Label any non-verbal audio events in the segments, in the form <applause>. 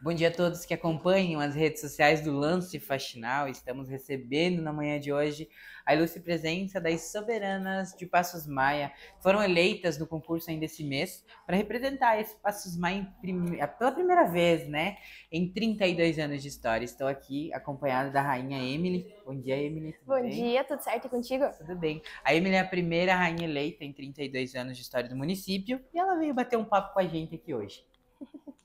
Bom dia a todos que acompanham as redes sociais do Lance Faxinal. Estamos recebendo na manhã de hoje a ilustre presença das soberanas de Passos Maia. Foram eleitas no concurso ainda esse mês para representar esse Passos Maia pela primeira vez, né? Em 32 anos de história. Estou aqui acompanhada da rainha Emily. Bom dia, Emily. Tudo Bom bem? dia, tudo certo contigo? Tudo bem. A Emily é a primeira rainha eleita em 32 anos de história do município e ela veio bater um papo com a gente aqui hoje. <laughs>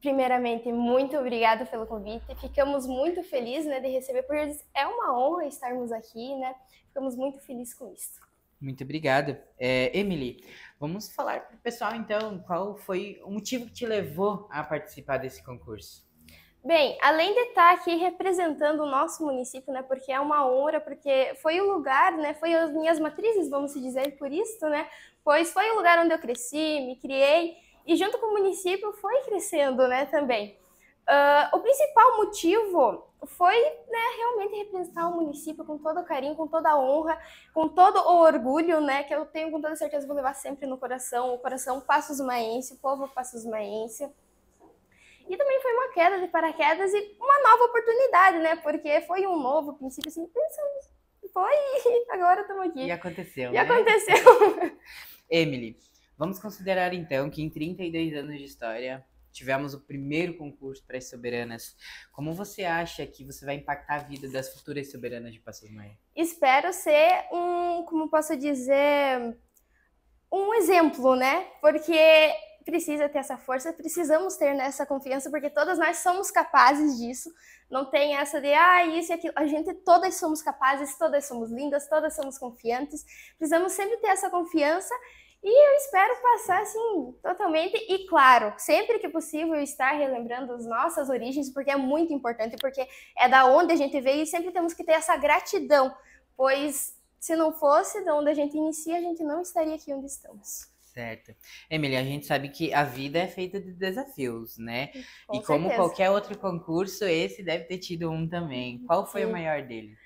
primeiramente, muito obrigada pelo convite. Ficamos muito felizes né, de receber, porque é uma honra estarmos aqui, né? Ficamos muito felizes com isso. Muito obrigada. É, Emily, vamos falar para o pessoal, então, qual foi o motivo que te levou a participar desse concurso? Bem, além de estar aqui representando o nosso município, né, porque é uma honra, porque foi o lugar, né, foi as minhas matrizes, vamos dizer, por isso, né, pois foi o lugar onde eu cresci, me criei, e junto com o município foi crescendo né, também. Uh, o principal motivo foi né, realmente representar o município com todo o carinho, com toda a honra, com todo o orgulho, né, que eu tenho com toda certeza vou levar sempre no coração, o coração Passos Maense, o povo Passos Maense. E também foi uma queda de paraquedas e uma nova oportunidade, né, porque foi um novo princípio, assim, pensamos, foi, <laughs> agora estamos aqui. E aconteceu, E né? aconteceu. <laughs> Emily, Vamos considerar então que em 32 anos de história tivemos o primeiro concurso para as soberanas. Como você acha que você vai impactar a vida das futuras soberanas de Passos Maia? Espero ser um, como posso dizer, um exemplo, né? Porque precisa ter essa força, precisamos ter né, essa confiança, porque todas nós somos capazes disso. Não tem essa de, ah, isso e aquilo. A gente todas somos capazes, todas somos lindas, todas somos confiantes. Precisamos sempre ter essa confiança e eu espero passar assim totalmente e claro, sempre que possível estar relembrando as nossas origens, porque é muito importante, porque é da onde a gente veio e sempre temos que ter essa gratidão, pois se não fosse da onde a gente inicia, a gente não estaria aqui onde estamos. Certo. Emily, a gente sabe que a vida é feita de desafios, né? Com e certeza. como qualquer outro concurso, esse deve ter tido um também. Uhum. Qual foi Sim. o maior dele?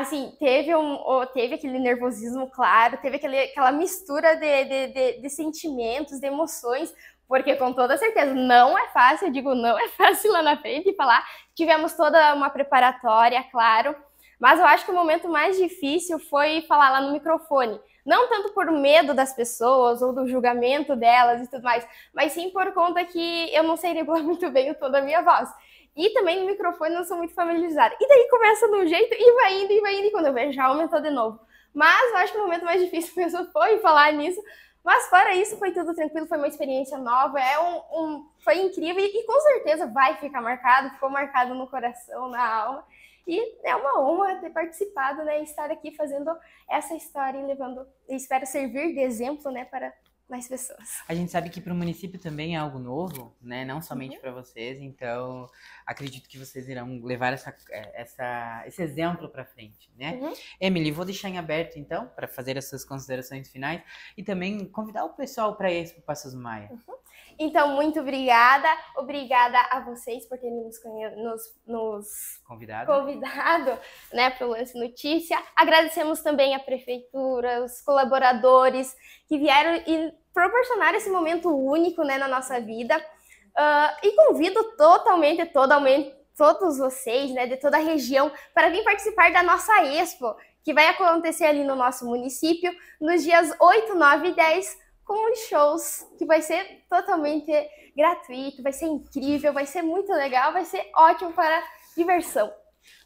assim, teve, um, teve aquele nervosismo, claro, teve aquele, aquela mistura de, de, de, de, sentimentos, de emoções, porque com toda certeza não é fácil, eu digo, não é <laughs> fácil lá na frente falar. Tivemos toda uma preparatória, claro, mas eu acho que o momento mais difícil foi falar lá no microfone. Não tanto por medo das pessoas ou do julgamento delas e tudo mais, mas sim por conta que eu não sei <laughs> regular muito bem o tom da minha voz. E também no microfone não sou muito familiarizada. E daí começa de um jeito e vai indo, e vai indo, e quando eu vejo já aumentou de novo. Mas eu acho que o momento mais difícil <laughs> mesmo foi falar nisso. Mas fora isso, foi tudo tranquilo, foi uma experiência nova, é um, um foi incrível e, e, com certeza vai ficar marcado, ficou marcado no coração, na alma. E é uma honra ter participado, né, estar aqui fazendo essa história e levando, espero servir de exemplo, né, para mais pessoas. A gente sabe que para o município também é algo novo, né? Não somente uhum. para vocês. Então, acredito que vocês irão levar essa, é, essa esse exemplo para frente, né? Uhum. Emily, vou deixar em aberto então para fazer as suas considerações finais e também convidar o pessoal para o Passos Maia. Uhum. Então, muito obrigada. Obrigada a vocês por terem nos, nos, nos convidado. convidado né, para o Lance Notícia. Agradecemos também a prefeitura, os colaboradores que vieram e proporcionaram esse momento único né, na nossa vida. Uh, e convido totalmente, totalmente todos vocês, né, de toda a região, para vir participar da nossa Expo, que vai acontecer ali no nosso município nos dias 8, 9 e 10 com os shows, que vai ser totalmente gratuito, vai ser incrível, vai ser muito legal, vai ser ótimo para diversão.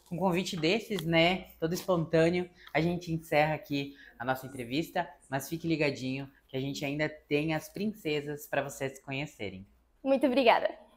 Com um convite desses, né, todo espontâneo, a gente encerra aqui a nossa entrevista, mas fique ligadinho que a gente ainda tem as princesas para vocês conhecerem. Muito obrigada.